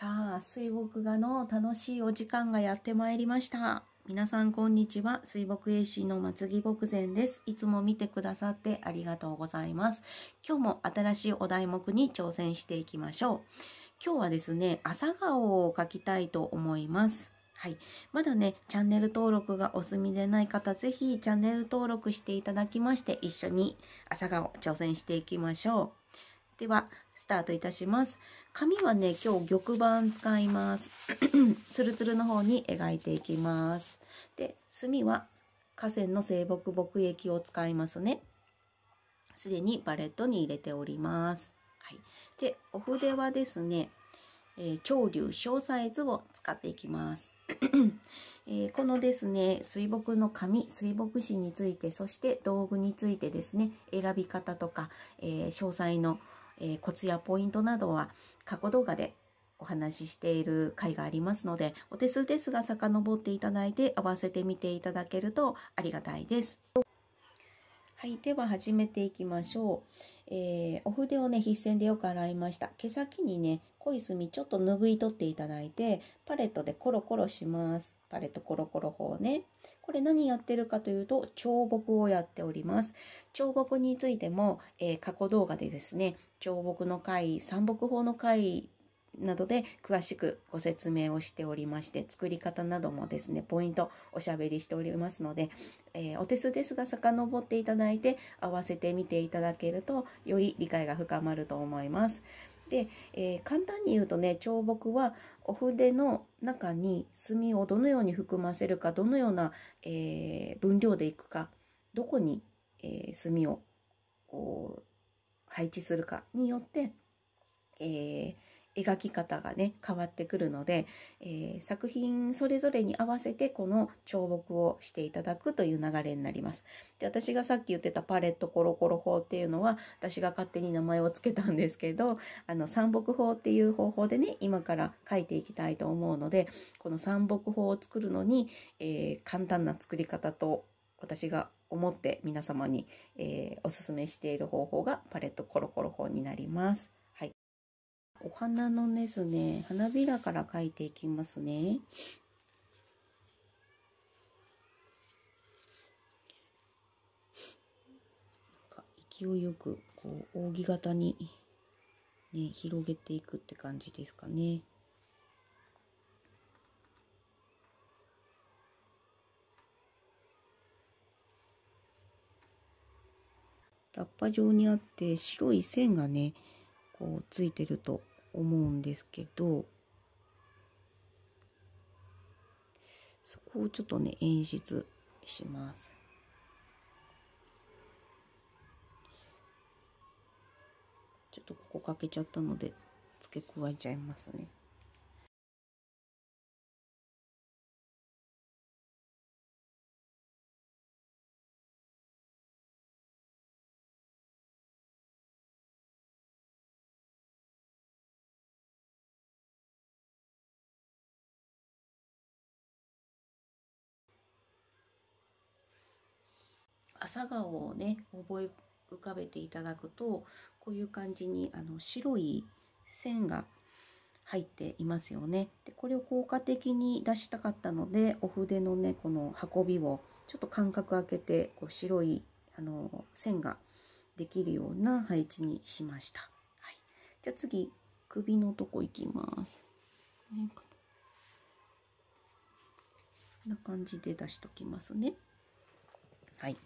さあ、水墨画の楽しいお時間がやってまいりました。皆さんこんにちは。水墨絵師の松木墨前です。いつも見てくださってありがとうございます。今日も新しいお題目に挑戦していきましょう。今日はですね、朝顔を描きたいと思います。はい。まだね、チャンネル登録がお済みでない方、ぜひチャンネル登録していただきまして、一緒に朝顔挑戦していきましょう。では、スタートいたします。紙はね、今日玉板使います。ツルツルの方に描いていきます。で、墨は河川の静木木液を使いますね。すでにバレットに入れております。はい。で、お筆はですね、えー、潮流小サイズを使っていきます。えー、このですね水墨の紙水墨紙についてそして道具についてですね選び方とか、えー、詳細のえー、コツやポイントなどは過去動画でお話ししている回がありますので、お手数ですが遡っていただいて合わせてみていただけるとありがたいです。はい、では始めていきましょう。えー、お筆をね、筆線でよく洗いました。毛先にね、濃い墨ちょっと拭い取っていただいて、パレットでコロコロします。パレットコロコロ法ね。これ何やってるかというと、彫刻をやっております。彫刻についても、えー、過去動画でですね、彫刻の回、三木法の回などで詳しくご説明をしておりまして、作り方などもですね、ポイントおしゃべりしておりますので、えー、お手数ですが遡っていただいて、合わせてみていただけると、より理解が深まると思います。で、えー、簡単に言うとね彫刻はお筆の中に墨をどのように含ませるかどのような、えー、分量でいくかどこに、えー、墨を配置するかによって、えー、描き方がね変わってくるので、えー、作品それぞれに合わせてこの彫刻をしていただくという流れになります。で私がさっき言ってたパレットコロコロ法っていうのは私が勝手に名前を付けたんですけどあの三木法っていう方法でね今から書いていきたいと思うのでこの三木法を作るのに、えー、簡単な作り方と私が思って皆様に、えー、おすすめしている方法がパレットコロコロ法になります。お花のですね、花びらから描いていきますね。勢いよく、こう、扇形に、ね、広げていくって感じですかね。ラッパ状にあって白い線がねこうついてると思うんですけどそこをちょっとね演出します。ちょっとここかけちゃったので付け加えちゃいますね。朝顔をね覚え浮かべていただくとこういう感じにあの白い線が入っていますよねでこれを効果的に出したかったのでお筆のねこの運びをちょっと間隔空けてこう白いあの線ができるような配置にしました。はい、じゃあ次首のとこ行きます。こんな感じで出しときますね。はい。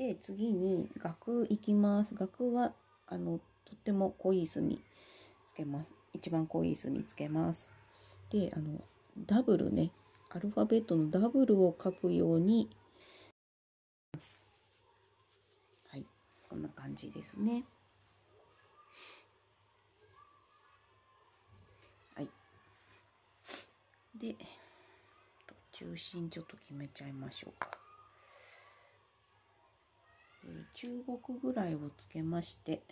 で次に額いきます額はあのとっても濃い墨つけます一番濃い墨つけますであのダブルねアルファベットのダブルを書くようにはいこんな感じですねはいで中心ちょっと決めちゃいましょうか中国ぐらいをつけまして、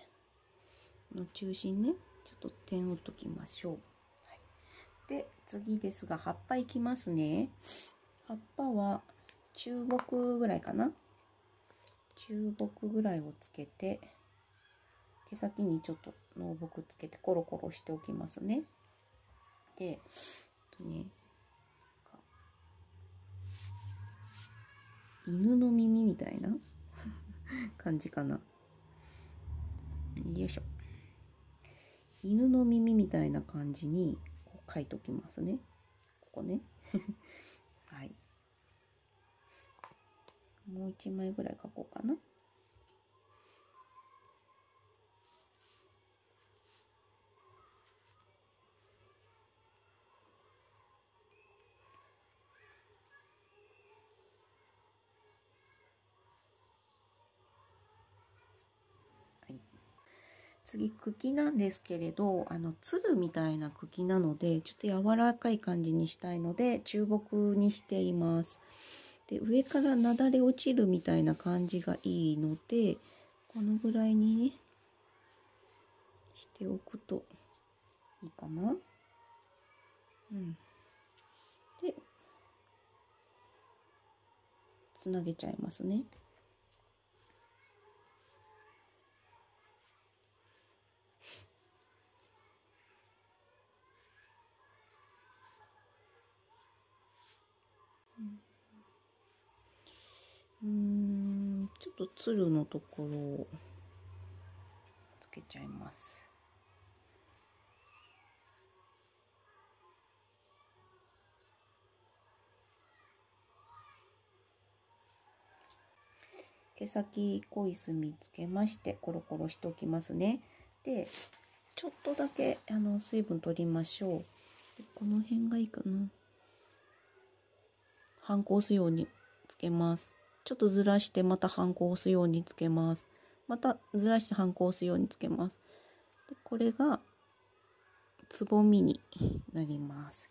の中心ね、ちょっと点をときましょう。はい、で、次ですが、葉っぱいきますね。葉っぱは中木ぐらいかな。中木ぐらいをつけて、毛先にちょっと濃木つけてコロコロしておきますね。で、とね、犬の耳みたいな感じかな。よいしょ。犬の耳みたいな感じにこう書いときますね。ここね。はい。もう一枚ぐらい書こうかな。次茎なんですけれどあの粒みたいな茎なのでちょっと柔らかい感じにしたいので注目にしていますで上からなだれ落ちるみたいな感じがいいのでこのぐらいにねしておくといいかなうんでつなげちゃいますねとつるのところをつけちゃいます。毛先濃い墨つけましてコロコロしておきますね。でちょっとだけあの水分取りましょう。この辺がいいかな。反抗すようにつけます。ちょっとずらしてまたハンコを押すようにつけます。またずらしてハンコを押すようにつけます。でこれがつぼみになります。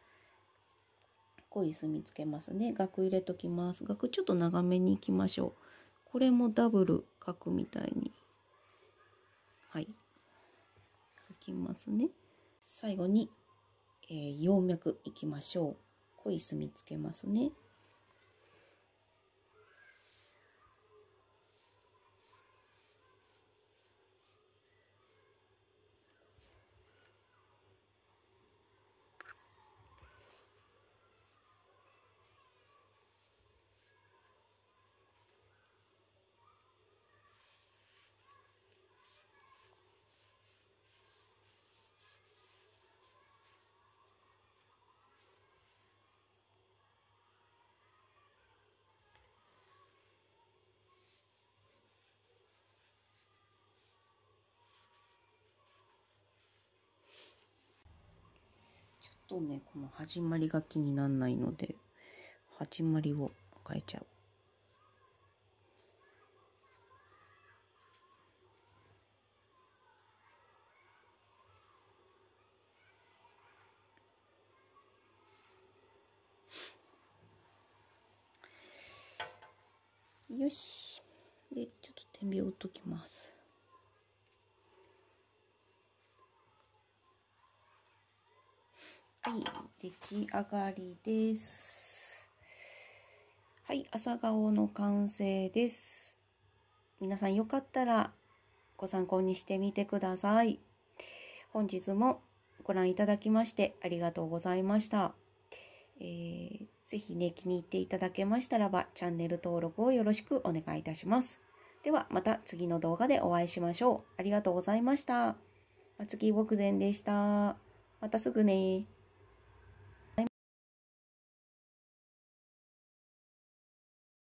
濃い墨つけますね。額入れときます。額ちょっと長めにいきましょう。これもダブル書くみたいに。はい。書きますね。最後に、えー、葉脈いきましょう。濃い墨つけますね。とね、この始まりが気にならないので、始まりを変えちゃう。よし。で、ちょっと点描をときます。はい出来上がりですはい朝顔の完成です皆さんよかったらご参考にしてみてください本日もご覧いただきましてありがとうございました。えー、ぜひね、気に入っていただけましたらば、チャンネル登録をよろしくお願いいたします。では、また次の動画でお会いしましょう。ありがとうございました。松木牧前でした。またすぐね